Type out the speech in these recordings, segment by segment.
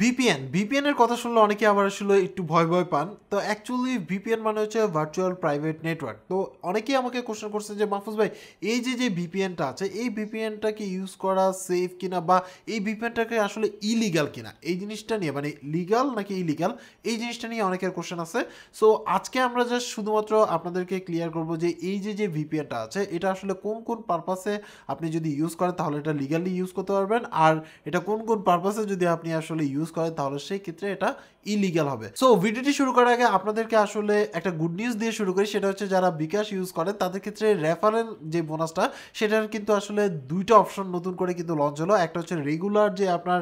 VPN ভিপিএনের কথা শুনলে অনেকে আবার আসলে একটু ভয় ভয় পান তো অ্যাকচুয়ালি ভিপিএন মানে হচ্ছে ভার্চুয়াল প্রাইভেট নেটওয়ার্ক তো অনেকেই আমাকে কোশ্চেন করছেন যে মাহফুজ ভাই এই যে যে ভিপিএনটা আছে এই ভিপিএনটাকে ইউজ করা সেফ কিনা বা এই ভিপিএনটাকে আসলে ইলিগাল কিনা এই জিনিসটা নিয়ে মানে লিগাল নাকি ইলিগাল এই জিনিসটা নিয়ে অনেকের কোশ্চেন আছে সো আজকে আমরা জাস্ট শুধুমাত্র আপনাদেরকে ক্লিয়ার করব যে এই যে যে ভিপিএনটা আছে এটা আসলে কোন কোন পারপাসে আপনি যদি ইউজ করেন তাহলে এটা লিগালি ইউজ করতে পারবেন আর এটা কোন কোন পারপাসে যদি আপনি আসলে ইউজ করে তাহলে সেই ক্ষেত্রে এটা ইলিগাল হবে সো ভিডিওটি শুরু করার আগে আপনাদেরকে আসলে একটা গুড নিউজ দিয়ে শুরু করি সেটা হচ্ছে যারা বিকাশ ইউজ করেন তাদের ক্ষেত্রে রেফারেল যে বোনাসটা সেটার কিন্তু আসলে দুইটা অপশন নতুন করে কিন্তু লঞ্চ হলো একটা হচ্ছে রেগুলার যে আপনার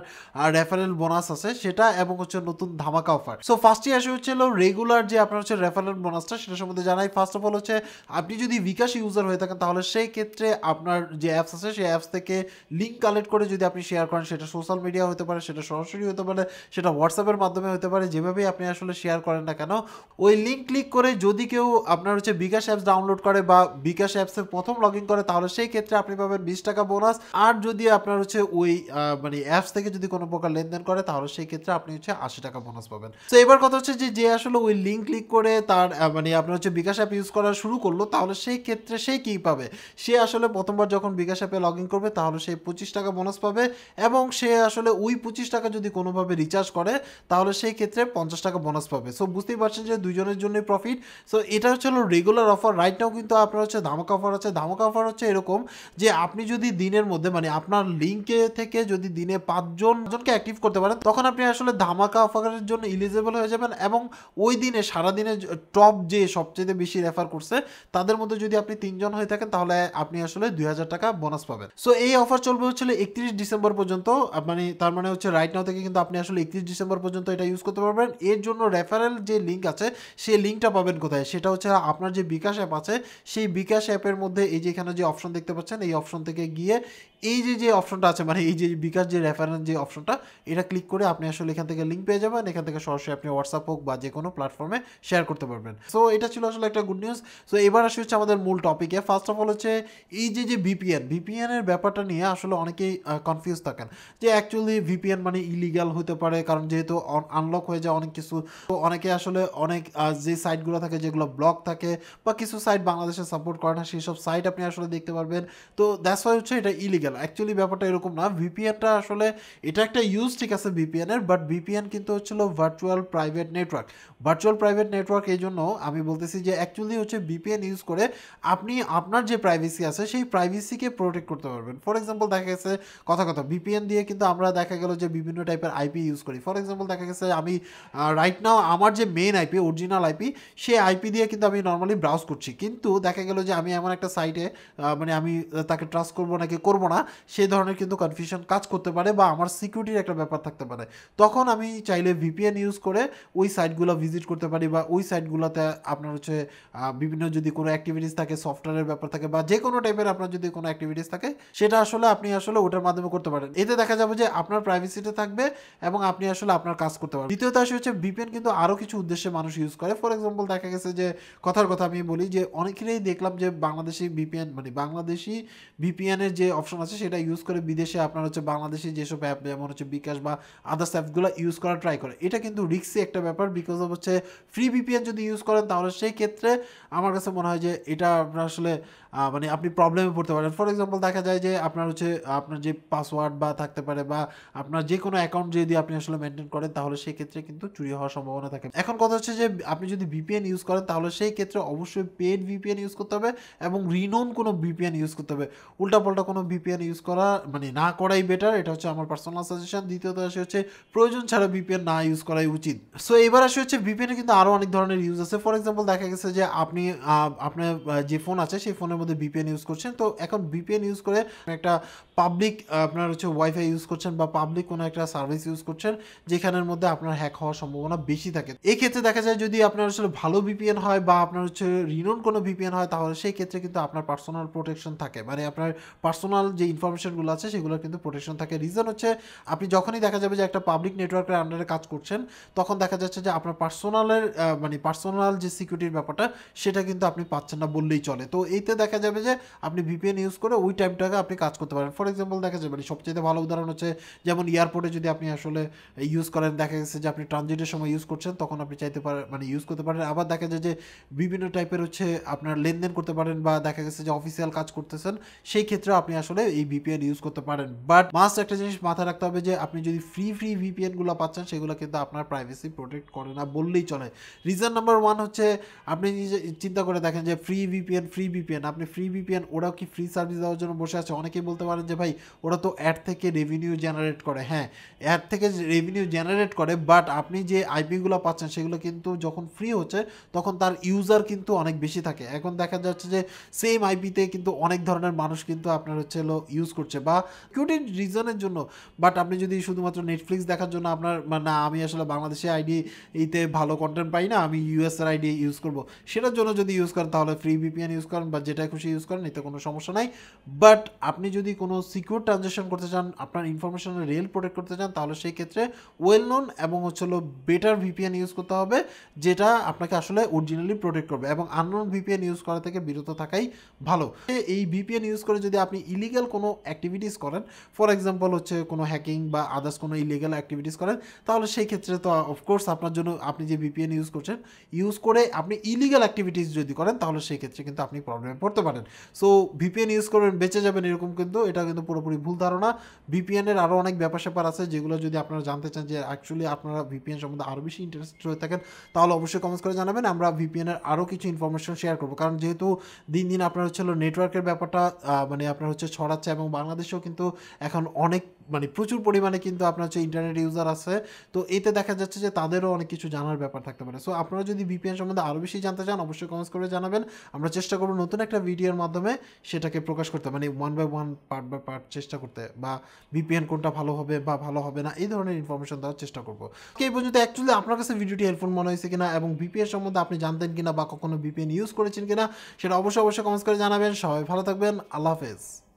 রেফারেল বোনাস আছে সেটা এবং হচ্ছে নতুন ধামাকা অফার সো ফার্স্টই আসে হচ্ছিল রেগুলার যে আপনার হচ্ছে রেফারেল বোনাসটা সেটা সম্বন্ধে জানাই ফার্স্ট অফ অল হচ্ছে আপনি যদি বিকাশ ইউজার হয়ে থাকেন তাহলে সেই ক্ষেত্রে আপনার যে অ্যাপস আছে সেই অ্যাপস থেকে লিঙ্ক কালেক্ট করে যদি আপনি শেয়ার করেন সেটা সোশ্যাল মিডিয়া হতে পারে সেটা সরাসরি হতে হতে মানে পারে সেটা হোয়াটসঅ্যাপের মাধ্যমে হতে পারে যেভাবেই আপনি আসলে শেয়ার করেন না কেন ওই লিঙ্ক ক্লিক করে যদি কেউ আপনার হচ্ছে বিকাশ অ্যাপস ডাউনলোড করে বা বিকাশ অ্যাপসে প্রথম লগ ইন করে তাহলে সেই ক্ষেত্রে আপনি পাবেন বিশ টাকা বোনাস আর যদি আপনার হচ্ছে ওই মানে অ্যাপস থেকে যদি কোনো প্রকার লেনদেন করে তাহলে সেই ক্ষেত্রে আপনি হচ্ছে আশি টাকা বোনাস পাবেন তো এবার কথা হচ্ছে যে যে আসলে ওই লিঙ্ক ক্লিক করে তার মানে আপনার হচ্ছে বিকাশ অ্যাপ ইউজ করা শুরু করলো তাহলে সেই ক্ষেত্রে সে কী পাবে সে আসলে প্রথমবার যখন বিকাশ অ্যাপে লগ ইন করবে তাহলে সে পঁচিশ টাকা বোনাস পাবে এবং সে আসলে ওই পঁচিশ টাকা যদি কোনো কোনোভাবে রিচার্জ করে তাহলে সেই ক্ষেত্রে পঞ্চাশ টাকা বোনাস পাবে সো বুঝতেই পারছেন যে দুজনের জন্যই প্রফিট সো এটা হচ্ছে রেগুলার অফার রাইট নাও কিন্তু আপনার হচ্ছে ধামাকা অফার আছে ধামাকা অফার হচ্ছে এরকম যে আপনি যদি দিনের মধ্যে মানে আপনার লিঙ্কে থেকে যদি দিনে পাঁচজন জনকে অ্যাক্টিভ করতে পারেন তখন আপনি আসলে ধামাকা অফারের জন্য ইলিজেবল হয়ে যাবেন এবং ওই দিনে সারাদিনে টপ যে সবচেয়ে বেশি রেফার করছে তাদের মধ্যে যদি আপনি তিনজন হয়ে থাকেন তাহলে আপনি আসলে দুই টাকা বোনাস পাবেন সো এই অফার চলবে হচ্ছে একত্রিশ ডিসেম্বর পর্যন্ত মানে তার মানে হচ্ছে রাইট নাও থেকে কিন্তু আপনি আসলে একত্রিশ ডিসেম্বর পর্যন্ত এটা ইউজ করতে পারবেন এর জন্য রেফারেল যে লিঙ্ক আছে সেই লিঙ্কটা পাবেন কোথায় সেটা হচ্ছে আপনার যে বিকাশ অ্যাপ আছে সেই বিকাশ অ্যাপের মধ্যে এই যে এখানে যে অপশন দেখতে পাচ্ছেন এই অপশন থেকে গিয়ে এই যে যে অপশনটা আছে মানে এই যে বিকাশ যে রেফারেন্স যে অপশনটা এটা ক্লিক করে আপনি আসলে এখান থেকে লিঙ্ক পেয়ে যাবেন এখান থেকে সরাসরি আপনি হোয়াটসঅ্যাপ হোক বা যে কোনো প্ল্যাটফর্মে শেয়ার করতে পারবেন সো এটা ছিল আসলে একটা গুড নিউজ সো এবার আসি হচ্ছে আমাদের মূল টপিকে ফার্স্ট অফ অল হচ্ছে এই যে যে ভিপিএন ভিপিএনের ব্যাপারটা নিয়ে আসলে অনেকেই কনফিউজ থাকেন যে অ্যাকচুয়ালি ভিপিএন মানে ইলিগাল হতে পারে কারণ যেহেতু আনলক হয়ে যায় অনেক কিছু তো অনেকে আসলে অনেক যে সাইটগুলো থাকে যেগুলো ব্লক থাকে বা কিছু সাইট বাংলাদেশে সাপোর্ট করে না সেই সব সাইট আপনি আসলে দেখতে পারবেন তো দ্যাটস ওয়াই হচ্ছে এটা ইলিগাল গেল অ্যাকচুয়ালি ব্যাপারটা এরকম না ভিপিএনটা আসলে এটা একটা ইউজ ঠিক আছে ভিপিএনের বাট ভিপিএন কিন্তু হচ্ছিল virtual private network virtual private network এই জন্য আমি বলতেছি যে অ্যাকচুয়ালি হচ্ছে ভিপিএন ইউজ করে আপনি আপনার যে প্রাইভেসি আছে সেই প্রাইভেসিকে প্রোটেক্ট করতে পারবেন ফর এক্সাম্পল দেখা গেছে কথা কথা ভিপিএন দিয়ে কিন্তু আমরা দেখা গেল যে বিভিন্ন টাইপের আইপি ইউজ করি ফর এক্সাম্পল দেখা গেছে আমি রাইট নাও আমার যে মেন আইপি অরিজিনাল আইপি সেই আইপি দিয়ে কিন্তু আমি নর্মালি ব্রাউজ করছি কিন্তু দেখা গেল যে আমি এমন একটা সাইটে মানে আমি তাকে ট্রাস্ট করবো নাকি করবো না না সেই ধরনের কিন্তু কনফিউশন কাজ করতে পারে বা আমার সিকিউরিটির একটা ব্যাপার থাকতে পারে তখন আমি চাইলে ভিপিএন ইউজ করে ওই সাইটগুলো ভিজিট করতে পারি বা ওই সাইটগুলোতে আপনার হচ্ছে বিভিন্ন যদি কোনো অ্যাক্টিভিটিস থাকে সফটওয়্যারের ব্যাপার থাকে বা যে কোনো টাইপের আপনার যদি কোনো অ্যাক্টিভিটিস থাকে সেটা আসলে আপনি আসলে ওটার মাধ্যমে করতে পারেন এতে দেখা যাবে যে আপনার প্রাইভেসিটা থাকবে এবং আপনি আসলে আপনার কাজ করতে পারবেন দ্বিতীয়ত আসে হচ্ছে ভিপিএন কিন্তু আরও কিছু উদ্দেশ্যে মানুষ ইউজ করে ফর এক্সাম্পল দেখা গেছে যে কথার কথা আমি বলি যে অনেকেরই দেখলাম যে বাংলাদেশি ভিপিএন মানে বাংলাদেশি ভিপিএনের যে অপশন আছে আছে সেটা ইউজ করে বিদেশে আপনার হচ্ছে বাংলাদেশে যেসব অ্যাপ যেমন হচ্ছে বিকাশ বা আদার্স অ্যাপগুলো ইউজ করা ট্রাই করে এটা কিন্তু রিক্সি একটা ব্যাপার বিকজ অফ হচ্ছে ফ্রি ভিপিএন যদি ইউজ করেন তাহলে সেই ক্ষেত্রে আমার কাছে মনে হয় যে এটা আপনার আসলে মানে আপনি প্রবলেমে পড়তে পারেন ফর এক্সাম্পল দেখা যায় যে আপনার হচ্ছে আপনার যে পাসওয়ার্ড বা থাকতে পারে বা আপনার যে কোনো অ্যাকাউন্ট যদি আপনি আসলে মেনটেন করেন তাহলে সেই ক্ষেত্রে কিন্তু চুরি হওয়ার সম্ভাবনা থাকে এখন কথা হচ্ছে যে আপনি যদি ভিপিএন ইউজ করেন তাহলে সেই ক্ষেত্রে অবশ্যই পেড ভিপিএন ইউজ করতে হবে এবং রিনোন কোনো ভিপিএন ইউজ করতে হবে উল্টাপাল্টা কোনো ভিপিএন ইউজ করা মানে না করাই বেটার এটা হচ্ছে আমার পার্সোনাল সাজেশন দ্বিতীয়ত আসে হচ্ছে প্রয়োজন ছাড়া ভিপিএন না ইউজ করাই উচিত সো এবার আসে হচ্ছে ভিপিএনে কিন্তু আরও অনেক ধরনের ইউজ আছে ফর এক্সাম্পল দেখা গেছে যে আপনি আপনার যে ফোন আছে সেই ফোনের মধ্যে বিপিএন ইউজ করছেন তো এখন বিপিএন ইউজ করে একটা পাবলিক আপনার হচ্ছে ওয়াইফাই ইউজ করছেন বা পাবলিক কোনো একটা সার্ভিস ইউজ করছেন যেখানের মধ্যে আপনার হ্যাক হওয়ার সম্ভাবনা বেশি থাকে এক্ষেত্রে দেখা যায় যদি আপনার আসলে ভালো ভিপিএন হয় বা আপনার হচ্ছে রিনোন কোনো ভিপিএন হয় তাহলে সেই ক্ষেত্রে কিন্তু আপনার পার্সোনাল প্রোটেকশন থাকে মানে আপনার পার্সোনাল যে ইনফরমেশনগুলো আছে সেগুলো কিন্তু প্রোটেকশন থাকে রিজন হচ্ছে আপনি যখনই দেখা যাবে যে একটা পাবলিক নেটওয়ার্কের আন্ডারে কাজ করছেন তখন দেখা যাচ্ছে যে আপনার পার্সোনালের মানে পার্সোনাল যে সিকিউরিটির ব্যাপারটা সেটা কিন্তু আপনি পাচ্ছেন না বললেই চলে তো এইতে দেখা দেখা যাবে যে আপনি ভিপিএন ইউজ করে ওই টাইমটাকে আপনি কাজ করতে পারেন ফর এক্সাম্পল দেখা যাবে মানে সবচেয়ে ভালো উদাহরণ হচ্ছে যেমন এয়ারপোর্টে যদি আপনি আসলে ইউজ করেন দেখা গেছে যে আপনি ট্রানজিটের সময় ইউজ করছেন তখন আপনি চাইতে পারেন মানে ইউজ করতে পারেন আবার দেখা যায় যে বিভিন্ন টাইপের হচ্ছে আপনার লেনদেন করতে পারেন বা দেখা গেছে যে অফিসিয়াল কাজ করতেছেন সেই ক্ষেত্রে আপনি আসলে এই ভিপিএন ইউজ করতে পারেন বাট মাস্ট একটা জিনিস মাথায় রাখতে হবে যে আপনি যদি ফ্রি ফ্রি ভিপিএনগুলো পাচ্ছেন সেগুলো কিন্তু আপনার প্রাইভেসি প্রোটেক্ট করে না বললেই চলে রিজন নাম্বার ওয়ান হচ্ছে আপনি চিন্তা করে দেখেন যে ফ্রি ভিপিএন ফ্রি ভিপিএন আপনি আপনি ফ্রি ভিপিএন ওরাও কি ফ্রি সার্ভিস দেওয়ার জন্য বসে আছে অনেকেই বলতে পারেন যে ভাই ওরা তো অ্যাড থেকে রেভিনিউ জেনারেট করে হ্যাঁ অ্যাড থেকে রেভিনিউ জেনারেট করে বাট আপনি যে আইপিগুলো পাচ্ছেন সেগুলো কিন্তু যখন ফ্রি হচ্ছে তখন তার ইউজার কিন্তু অনেক বেশি থাকে এখন দেখা যাচ্ছে যে সেম আইপিতে কিন্তু অনেক ধরনের মানুষ কিন্তু আপনার হচ্ছে হলো ইউজ করছে বা কিউটি রিজনের জন্য বাট আপনি যদি শুধুমাত্র নেটফ্লিক্স দেখার জন্য আপনার মানে না আমি আসলে বাংলাদেশে আইডি ইতে ভালো কন্টেন্ট পাই না আমি ইউএসআর আইডি ইউজ করবো সেটার জন্য যদি ইউজ করেন তাহলে ফ্রি ভিপিএন ইউজ করেন বা যেটা খুশি ইউজ করেন এতে কোনো সমস্যা নাই বাট আপনি যদি কোনো সিকিউর ট্রানজ্যাকশন করতে চান আপনার ইনফরমেশনের রিয়েল প্রোটেক্ট করতে চান তাহলে সেই ক্ষেত্রে ওয়েল নোন এবং হচ্ছে হলো বেটার ভিপিএন ইউজ করতে হবে যেটা আপনাকে আসলে অরিজিনালি প্রোটেক্ট করবে এবং আননোন ভিপিএন ইউজ করা থেকে বিরত থাকাই ভালো এই ভিপিএন ইউজ করে যদি আপনি ইলিগাল কোনো অ্যাক্টিভিটিস করেন ফর এক্সাম্পল হচ্ছে কোনো হ্যাকিং বা আদার্স কোনো ইলিগাল অ্যাক্টিভিটিস করেন তাহলে সেই ক্ষেত্রে তো অফকোর্স আপনার জন্য আপনি যে ভিপিএন ইউজ করছেন ইউজ করে আপনি ইলিগাল অ্যাক্টিভিটিস যদি করেন তাহলে সেই ক্ষেত্রে কিন্তু আপনি প্রবলেমে পড়তে করতে পারেন সো ভিপিএন ইউজ করবেন বেঁচে যাবেন এরকম কিন্তু এটা কিন্তু পুরোপুরি ভুল ধারণা ভিপিএনের আরও অনেক ব্যাপার স্যাপার আছে যেগুলো যদি আপনারা জানতে চান যে অ্যাকচুয়ালি আপনারা ভিপিএন সম্বন্ধে আরও বেশি ইন্টারেস্টেড হয়ে থাকেন তাহলে অবশ্যই কমেন্টস করে জানাবেন আমরা ভিপিএনের আরও কিছু ইনফরমেশন শেয়ার করবো কারণ যেহেতু দিন দিন আপনার হচ্ছে নেটওয়ার্কের ব্যাপারটা মানে আপনার হচ্ছে ছড়াচ্ছে এবং বাংলাদেশেও কিন্তু এখন অনেক মানে প্রচুর পরিমাণে কিন্তু আপনার হচ্ছে ইন্টারনেট ইউজার আছে তো এতে দেখা যাচ্ছে যে তাদেরও অনেক কিছু জানার ব্যাপার থাকতে পারে সো আপনারা যদি ভিপিএন সম্বন্ধে আরও বেশি জানতে চান অবশ্যই কমেন্টস করে জানাবেন আমরা চেষ্টা করবো নতুন একটা ভিডিওর মাধ্যমে সেটাকে প্রকাশ করতে মানে one by one part by part চেষ্টা করতে বা ভিপিএন কোনটা ভালো হবে বা ভালো হবে না এই ধরনের ইনফরমেশন দেওয়ার চেষ্টা করবো এই পর্যন্ত অ্যাকচুয়ালি আপনার কাছে ভিডিওটি হেল্পফুল মনে হয়েছে কিনা এবং ভিপিএন সম্বন্ধে আপনি জানতেন কিনা বা কখনো ভিপিএন ইউজ করেছেন কিনা সেটা অবশ্যই অবশ্যই কমেন্টস করে জানাবেন সবাই ভালো থাকবেন আল্লাহ হাফেজ